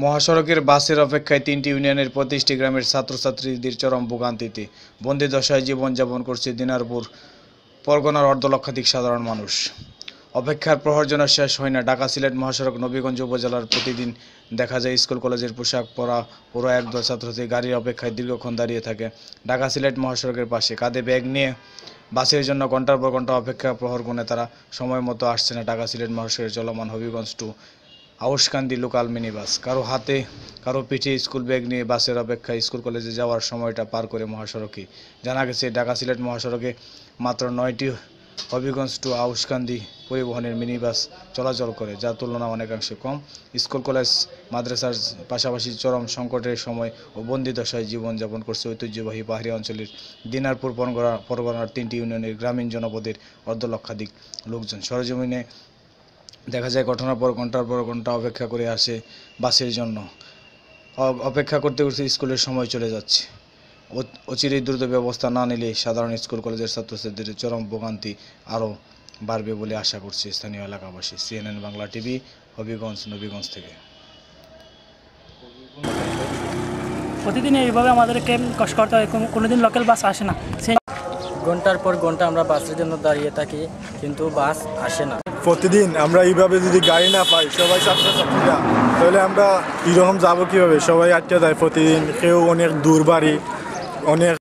মহাসড়কের বাসের অপেক্ষায় তিনটি ইউনিয়নের পঁচিশটি গ্রামের ছাত্রছাত্রীদের চরম ভোগান্তিতে বন্দিদশায় দশায় জীবনযাপন করছে দিনারপুর পরগনার অর্ধলক্ষাধিক সাধারণ মানুষ অপেক্ষার প্রহর যেন শেষ হয় না ঢাকা সিলেট মহাসড়ক নবীগঞ্জ উপজেলার প্রতিদিন দেখা যায় স্কুল কলেজের পোশাক পরা পুরো একদল ছাত্রছাত্রী গাড়ির অপেক্ষায় দীর্ঘক্ষণ দাঁড়িয়ে থাকে ঢাকা সিলেট মহাসড়কের পাশে কাঁধে ব্যাগ নিয়ে বাসের জন্য ঘন্টার পর ঘন্টা অপেক্ষা প্রহর গুনে তারা সময় মতো আসছে না ঢাকা সিলেট মহাসড়কের চলমান Habiganj to Auskandi local mini bus কারো হাতে কারো পিঠে স্কুল ব্যাগ নিয়ে বাসের অপেক্ষায় স্কুল কলেজে যাওয়ার সময়টা পার করে মহাসড়কে জানা গেছে ঢাকা সিলেট মহাসড়কে মাত্র নয়টি হবিগঞ্জ টু আউসকান্দি পরিবহনের মিনিবাস চলাচল করে যার তুলনা অনেকাংশে কম স্কুল কলেজ মাদ্রাসার পাশাপাশি চরম সংকটের সময় ও বন্দি দশায় জীবনযাপন করছে ঐতিহ্যবাহী পাহাড়ি অঞ্চলের দিনারপুর পরগনা পরগনার তিনটি ইউনিয়নের গ্রামীণ জনপদের অর্ধলক্ষাধিক লোকজন সরজমিনে দেখা যায় ঘটনার পর ঘন্টার পর ঘন্টা অপেক্ষা করে আসে বাসের জন্য অপেক্ষা করতে করতে স্কুলের সময় চলে যাচ্ছে অচিরেই দ্রুত ব্যবস্থা না নিলে সাধারণ স্কুল কলেজের ছাত্রছাত্রীদের চরম ভোগান্তি আরও বাড়বে বলে আশা করছে স্থানীয় এলাকাবাসী সিএনএন বাংলা টিভি হবিগঞ্জ নবীগঞ্জ থেকে প্রতিদিন এইভাবে আমাদেরকে কষ্ট করতে হয় কোনোদিন লোকাল বাস আসে না ঘন্টার পর ঘন্টা আমরা বাসের জন্য দাঁড়িয়ে থাকি কিন্তু বাস আসে না প্রতিদিন আমরা এইভাবে যদি গাড়ি না পাই সবাই ছাত্রছাত্রীরা তাহলে আমরা এরকম যাবো কীভাবে সবাই আটকে যায় প্রতিদিন কেউ অনেক দূর বাড়ি On est